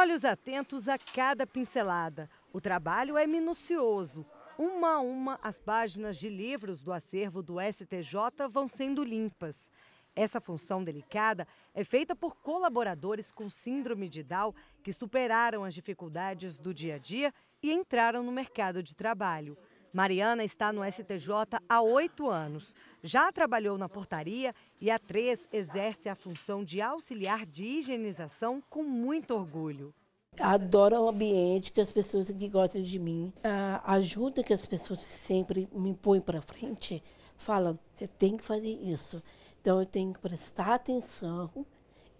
Olhos atentos a cada pincelada. O trabalho é minucioso. Uma a uma, as páginas de livros do acervo do STJ vão sendo limpas. Essa função delicada é feita por colaboradores com síndrome de Down que superaram as dificuldades do dia a dia e entraram no mercado de trabalho. Mariana está no STJ há oito anos. Já trabalhou na portaria e há três exerce a função de auxiliar de higienização com muito orgulho. Adoro o ambiente que as pessoas que gostam de mim, a ajuda que as pessoas sempre me põem para frente, falam: você tem que fazer isso. Então eu tenho que prestar atenção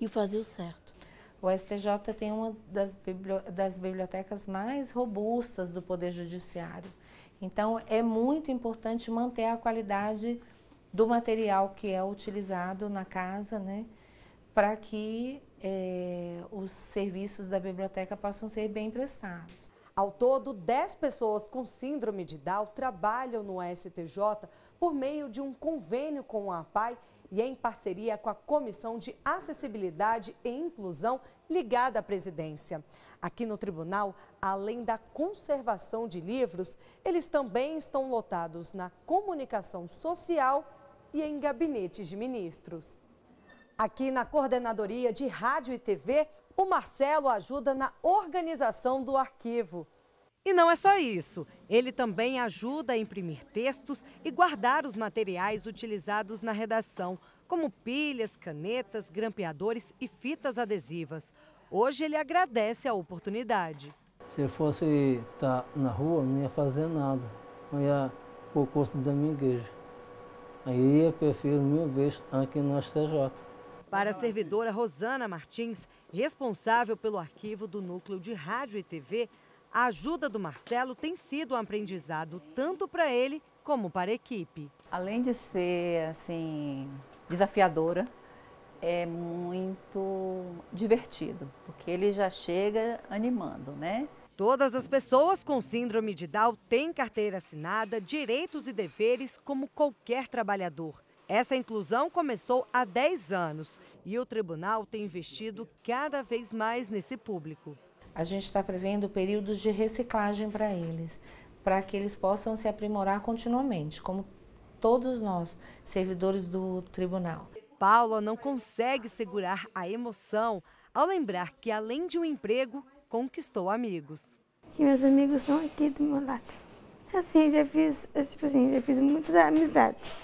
e fazer o certo. O STJ tem uma das, das bibliotecas mais robustas do Poder Judiciário. Então, é muito importante manter a qualidade do material que é utilizado na casa, né, para que é, os serviços da biblioteca possam ser bem prestados. Ao todo, 10 pessoas com síndrome de Down trabalham no STJ por meio de um convênio com a APAI e em parceria com a Comissão de Acessibilidade e Inclusão ligada à presidência. Aqui no tribunal, além da conservação de livros, eles também estão lotados na comunicação social e em gabinetes de ministros. Aqui na Coordenadoria de Rádio e TV, o Marcelo ajuda na organização do arquivo. E não é só isso. Ele também ajuda a imprimir textos e guardar os materiais utilizados na redação, como pilhas, canetas, grampeadores e fitas adesivas. Hoje ele agradece a oportunidade. Se eu fosse estar tá na rua, não ia fazer nada. Eu ia por curso da minha igreja. Aí eu prefiro mil vezes aqui no STJ. Para a servidora Rosana Martins, responsável pelo arquivo do núcleo de rádio e TV, a ajuda do Marcelo tem sido um aprendizado tanto para ele como para a equipe. Além de ser assim desafiadora, é muito divertido, porque ele já chega animando, né? Todas as pessoas com síndrome de Down têm carteira assinada, direitos e deveres como qualquer trabalhador. Essa inclusão começou há 10 anos e o tribunal tem investido cada vez mais nesse público. A gente está prevendo períodos de reciclagem para eles, para que eles possam se aprimorar continuamente, como todos nós, servidores do tribunal. Paula não consegue segurar a emoção ao lembrar que, além de um emprego, conquistou amigos. Que meus amigos estão aqui do meu lado. Assim, já fiz, tipo assim, já fiz muitas amizades.